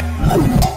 Oh!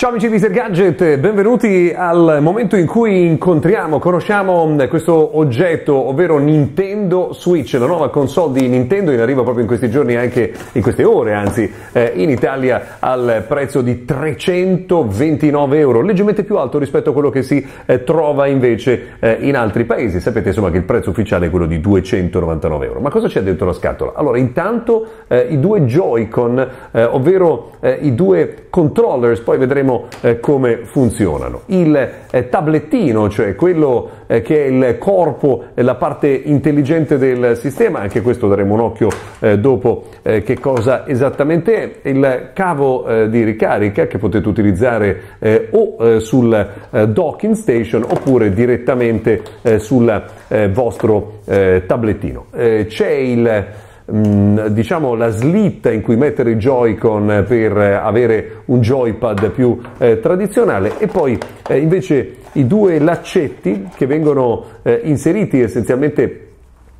Ciao amici di Mr. Gadget, benvenuti al momento in cui incontriamo, conosciamo mm, questo oggetto, ovvero Nintendo Switch, la nuova console di Nintendo in arrivo proprio in questi giorni, anche in queste ore anzi, eh, in Italia al prezzo di 329 euro, leggermente più alto rispetto a quello che si eh, trova invece eh, in altri paesi. Sapete insomma che il prezzo ufficiale è quello di 299 euro. Ma cosa c'è dentro la scatola? Allora, intanto eh, i due Joy-Con, eh, ovvero eh, i due controllers, poi vedremo vedremo eh, come funzionano. Il eh, tablettino, cioè quello eh, che è il corpo, eh, la parte intelligente del sistema, anche questo daremo un occhio eh, dopo eh, che cosa esattamente è, il cavo di ricarica che potete utilizzare o sul docking station oppure direttamente sul vostro tablettino. c'è il Mm, diciamo la slitta in cui mettere i Joy-Con eh, per eh, avere un joypad più eh, tradizionale e poi eh, invece i due laccetti che vengono eh, inseriti essenzialmente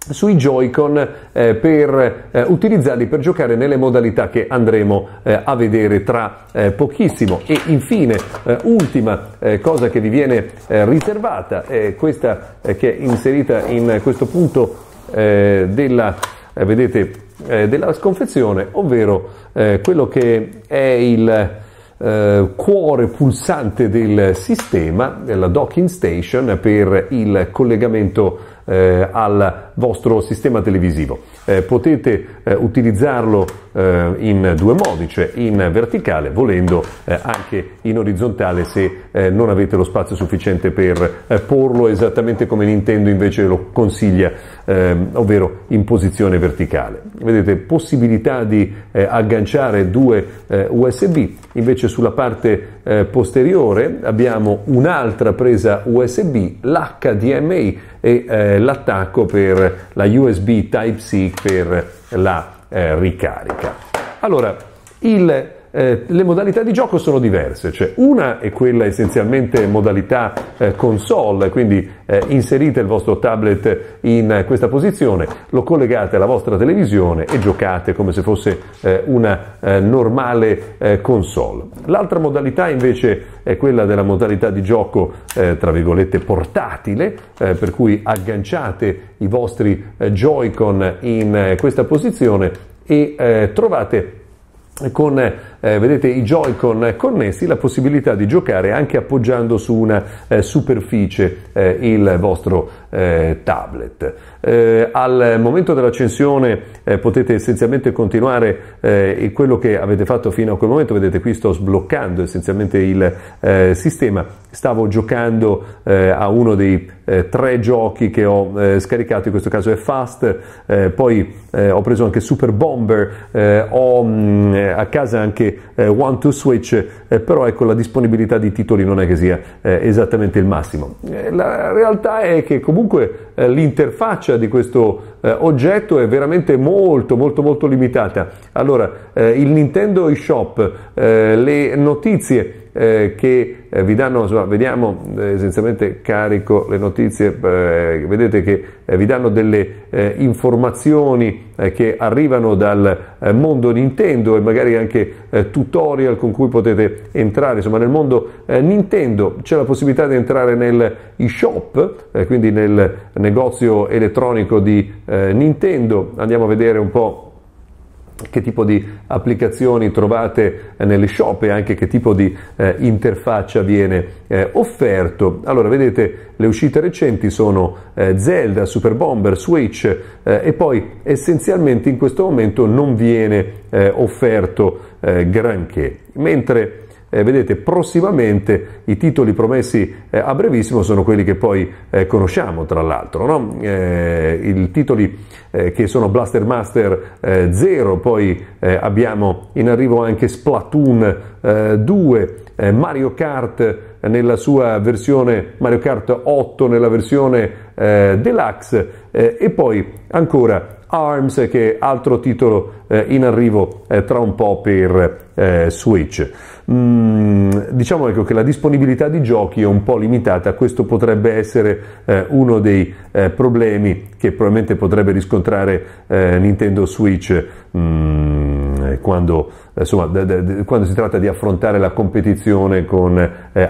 sui Joy-Con eh, per eh, utilizzarli per giocare nelle modalità che andremo eh, a vedere tra eh, pochissimo. E infine, ultima cosa che vi viene riservata, questa che è inserita in questo punto della eh, vedete, eh, della sconfezione, ovvero eh, quello che è il eh, cuore pulsante del sistema, la docking station per il collegamento eh, al vostro sistema televisivo. Eh, potete eh, utilizzarlo eh, in due modi, cioè in verticale, volendo eh, anche in orizzontale se eh, non avete lo spazio sufficiente per eh, porlo esattamente come Nintendo invece lo consiglia, ehm, ovvero in posizione verticale. Vedete possibilità di agganciare due USB, invece sulla parte posteriore abbiamo un'altra presa USB, l'HDMI e l'attacco per la USB Type-C per la eh, ricarica. Allora, il eh, le modalità di gioco sono diverse, cioè una è quella essenzialmente modalità eh, console, quindi eh, inserite il vostro tablet in eh, questa posizione, lo collegate alla vostra televisione e giocate come se fosse eh, una eh, normale console. L'altra modalità invece è quella della modalità di gioco tra virgolette portatile, per cui agganciate i vostri Joy-Con in questa posizione e trovate con eh, vedete i Joy-Con connessi, la possibilità di giocare anche appoggiando su una eh, superficie eh, il vostro eh, tablet. Eh, al momento dell'accensione eh, potete essenzialmente continuare quello che avete fatto fino a quel momento, vedete qui sto sbloccando essenzialmente il sistema, stavo giocando a uno dei tre giochi che ho scaricato, in questo caso è Fast, poi ho preso anche Super Bomber, ho mh, mm, a casa anche che eh, one to switch, eh, però ecco la disponibilità di titoli non è che sia eh, esattamente il massimo. Eh, la realtà è che comunque eh, l'interfaccia di questo eh, oggetto è veramente molto molto molto limitata. Allora, il Nintendo eShop, le notizie eh, che eh, vi danno, insomma, vediamo eh, essenzialmente carico le notizie, eh, vedete che vi danno delle informazioni che arrivano dal mondo Nintendo e magari anche tutorial con cui potete entrare, insomma nel mondo Nintendo c'è la possibilità di entrare nel e-shop, quindi nel negozio elettronico di Nintendo, andiamo a vedere un po' che tipo di applicazioni trovate eh, nelle shop e anche che tipo di eh, interfaccia viene eh, offerto. Allora, vedete, le uscite recenti sono eh, Zelda, Super Bomber, Switch eh, e poi essenzialmente in questo momento non viene eh, offerto granché, mentre eh, vedete, prossimamente i titoli promessi eh, a brevissimo sono quelli che poi eh, conosciamo, tra l'altro. No? Eh, I titoli eh, che sono Blaster Master 0, eh, poi abbiamo in arrivo anche Splatoon 2, Mario Kart nella sua versione Mario Kart 8 nella versione deluxe e poi ancora ARMS che è altro titolo eh, in arrivo eh, tra un po' per eh, Switch. Mm, diciamo ecco che la disponibilità di giochi è un po' limitata, questo potrebbe essere eh, uno dei eh, problemi che probabilmente potrebbe riscontrare Nintendo Switch mm, quando, insomma, d- d- quando, si tratta di affrontare la competizione con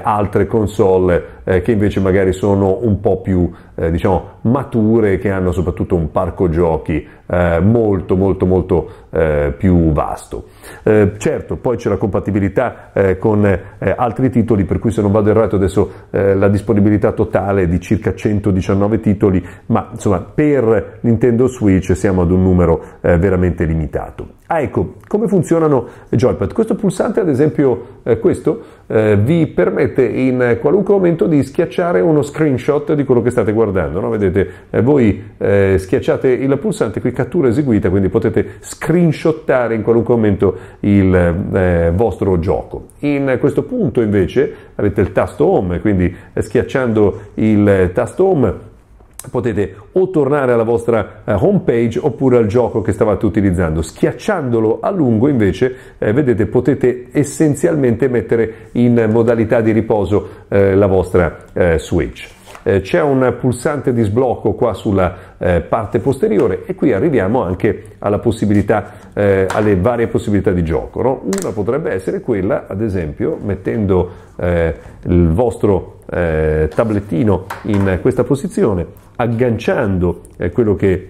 altre console eh, che invece magari sono un po' più eh, diciamo mature, che hanno soprattutto un parco giochi eh, molto molto molto eh, più vasto. Eh, certo, poi c'è la compatibilità eh, con altri titoli, per cui se non vado errato adesso la disponibilità totale è di circa 119 titoli, ma insomma per Nintendo Switch siamo ad un numero veramente limitato. Ah ecco, come funzionano i joypad? Questo pulsante ad esempio eh, questo eh, vi permette in qualunque momento di schiacciare uno screenshot di quello che state guardando. No? Vedete, eh, voi schiacciate il pulsante qui cattura eseguita, quindi potete screenshottare in qualunque momento il vostro gioco. In questo punto invece avete il tasto home, quindi schiacciando il tasto home potete o tornare alla vostra eh, home page oppure al gioco che stavate utilizzando. Schiacciandolo a lungo invece, eh, vedete, potete essenzialmente mettere in modalità di riposo eh, la vostra eh, Switch. Eh, c'è un pulsante di sblocco qua sulla eh, parte posteriore e qui arriviamo anche possibilità, alle varie possibilità di gioco. No? Una potrebbe essere quella, ad esempio, mettendo il vostro eh, tablettino in questa posizione, agganciando eh, quello che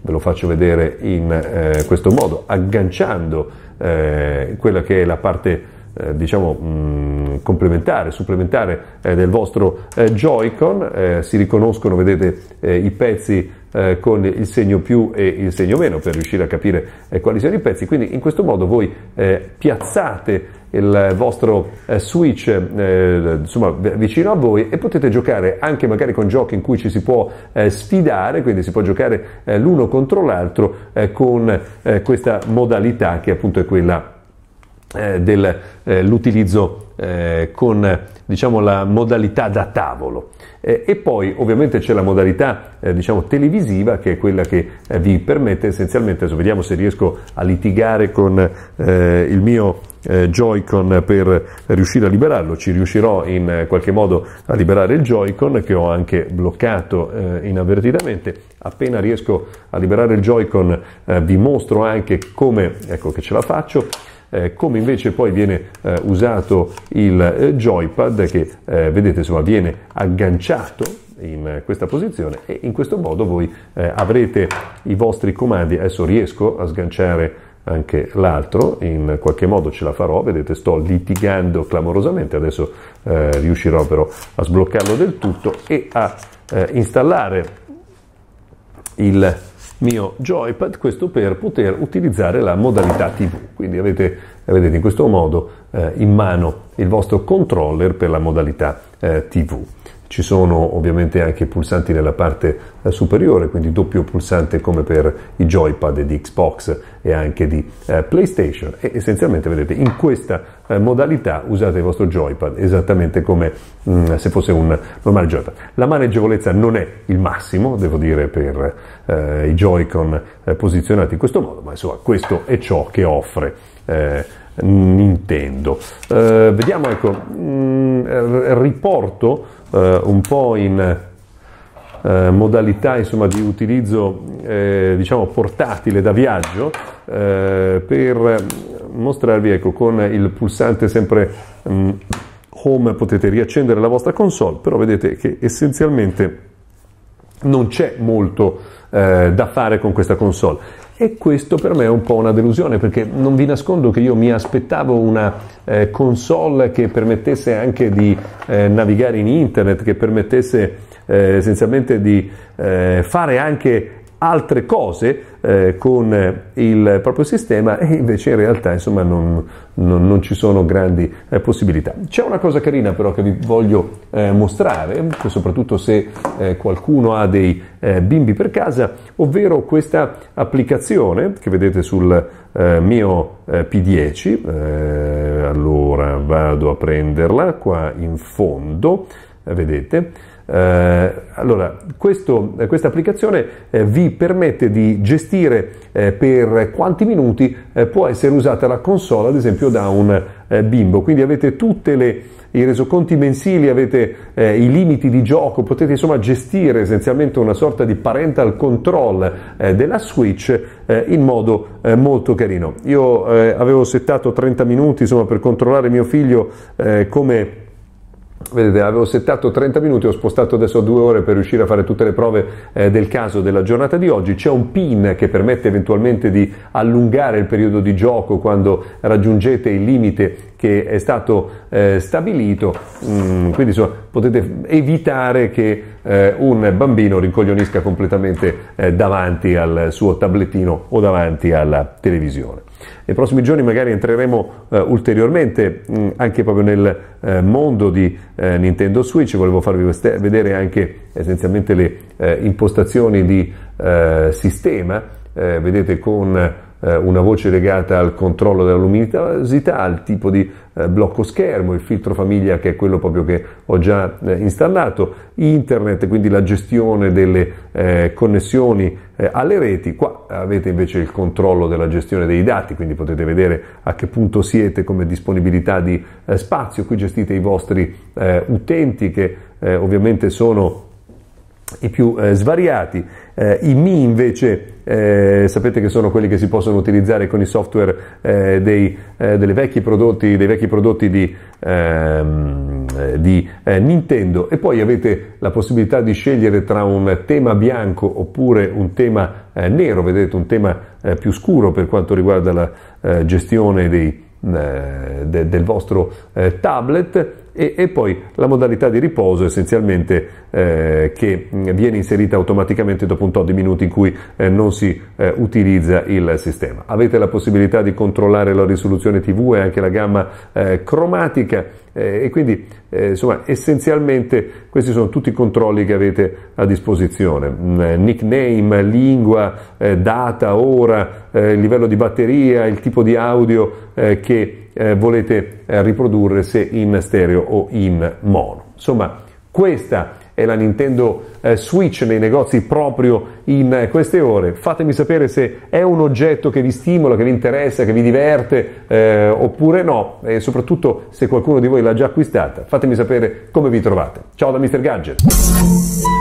ve lo faccio vedere in eh, questo modo, agganciando eh, quella che è la parte eh, diciamo mh, mm, complementare, supplementare eh, del vostro eh, Joy-Con, eh, si riconoscono, vedete, i pezzi eh, con il segno più e il segno meno per riuscire a capire eh, quali siano i pezzi. Quindi in questo modo voi eh, piazzate il vostro eh, switch eh, insomma, vicino a voi e potete giocare anche magari con giochi in cui ci si può eh, sfidare, quindi si può giocare l'uno contro l'altro con questa modalità che appunto è quella dell'utilizzo eh, con diciamo, la modalità da tavolo. Eh, e poi ovviamente c'è la modalità eh, diciamo, televisiva che è quella che eh, vi permette essenzialmente, adesso vediamo se riesco a litigare con eh, il mio eh, Joy-Con per riuscire a liberarlo, ci riuscirò in qualche modo a liberare il Joy-Con che ho anche bloccato inavvertitamente, appena riesco a liberare il Joy-Con vi mostro anche come, ecco che ce la faccio, eh, come invece poi viene eh, usato il eh, joypad che eh, vedete insomma viene agganciato in eh, questa posizione e in questo modo voi avrete i vostri comandi. Adesso riesco a sganciare anche l'altro, in qualche modo ce la farò, vedete sto litigando clamorosamente, adesso eh, riuscirò però a sbloccarlo del tutto e a eh, installare il mio joypad, questo per poter utilizzare la modalità TV. Quindi avete, vedete in questo modo eh, in mano il vostro controller per la modalità eh, TV. Ci sono ovviamente anche pulsanti nella parte eh, superiore, quindi doppio pulsante come per i joypad di Xbox e anche di eh, PlayStation. E essenzialmente vedete in questa eh, modalità usate il vostro joypad esattamente come mh, mm, se fosse un normale joypad. La maneggevolezza non è il massimo, devo dire, per eh, i Joy-Con eh, posizionati in questo modo, ma insomma questo è ciò che offre. Eh, Nintendo. Eh, vediamo, ecco, mh, mm, riporto eh, un po' in eh, modalità insomma, di utilizzo eh, diciamo portatile da viaggio eh, per mostrarvi ecco, con il pulsante sempre mh, mm, home potete riaccendere la vostra console, però vedete che essenzialmente non c'è molto eh, da fare con questa console. E questo per me è un po' una delusione perché non vi nascondo che io mi aspettavo una eh, console che permettesse anche di eh, navigare in internet, che permettesse eh, essenzialmente di eh, fare anche altre cose eh, con il proprio sistema e invece in realtà insomma non, non, non ci sono grandi eh, possibilità. C'è una cosa carina però che vi voglio eh, mostrare, soprattutto se eh, qualcuno ha dei eh, bimbi per casa, ovvero questa applicazione che vedete sul eh, mio P10, allora vado a prenderla qua in fondo, vedete eh, allora, questo, eh, questa applicazione eh, vi permette di gestire per quanti minuti può essere usata la console, ad esempio, da un bimbo. Quindi avete tutti i resoconti mensili, avete eh, i limiti di gioco, potete insomma gestire essenzialmente una sorta di parental control eh, della Switch eh, in modo molto carino. Io avevo settato 30 minuti insomma, per controllare mio figlio come Vedete, avevo settato 30 minuti, ho spostato adesso a due ore per riuscire a fare tutte le prove eh, del caso della giornata di oggi. C'è un pin che permette eventualmente di allungare il periodo di gioco quando raggiungete il limite che è stato eh, stabilito, mm, quindi insomma, potete evitare che eh, un bambino rincoglionisca completamente eh, davanti al suo tablettino o davanti alla televisione. Nei prossimi giorni magari entreremo eh, ulteriormente mh, mm, anche proprio nel eh, mondo di eh, Nintendo Switch, volevo farvi vedere anche essenzialmente le eh, impostazioni di eh, sistema, eh, vedete con eh, una voce legata al controllo della luminosità, al tipo di eh, blocco schermo, il filtro famiglia che è quello proprio che ho già eh, installato, internet, quindi la gestione delle eh, connessioni eh, alle reti, qua avete invece il controllo della gestione dei dati, quindi potete vedere a che punto siete come disponibilità di eh, spazio, qui gestite i vostri utenti che ovviamente sono i più eh, svariati. Eh, I Mi invece eh, sapete che sono quelli che si possono utilizzare con i software eh, dei, eh, vecchi prodotti, dei, vecchi prodotti, di, ehm, eh, di Nintendo e poi avete la possibilità di scegliere tra un tema bianco oppure un tema nero, vedete un tema più scuro per quanto riguarda la gestione dei, de, del vostro tablet e, e poi la modalità di riposo essenzialmente eh, che mm, viene inserita automaticamente dopo un tot di minuti in cui eh, non si eh, utilizza il sistema. Avete la possibilità di controllare la risoluzione TV e anche la gamma eh, cromatica eh, e quindi eh, insomma essenzialmente questi sono tutti i controlli che avete a disposizione. Mm, nickname, lingua, data, ora, il livello di batteria, il tipo di audio che eh, volete eh, riprodurre se in stereo o in mono. Insomma, questa è la Nintendo eh, Switch nei negozi proprio in eh, queste ore. Fatemi sapere se è un oggetto che vi stimola, che vi interessa, che vi diverte eh, oppure no e soprattutto se qualcuno di voi l'ha già acquistata. Fatemi sapere come vi trovate. Ciao da Mr. Gadget.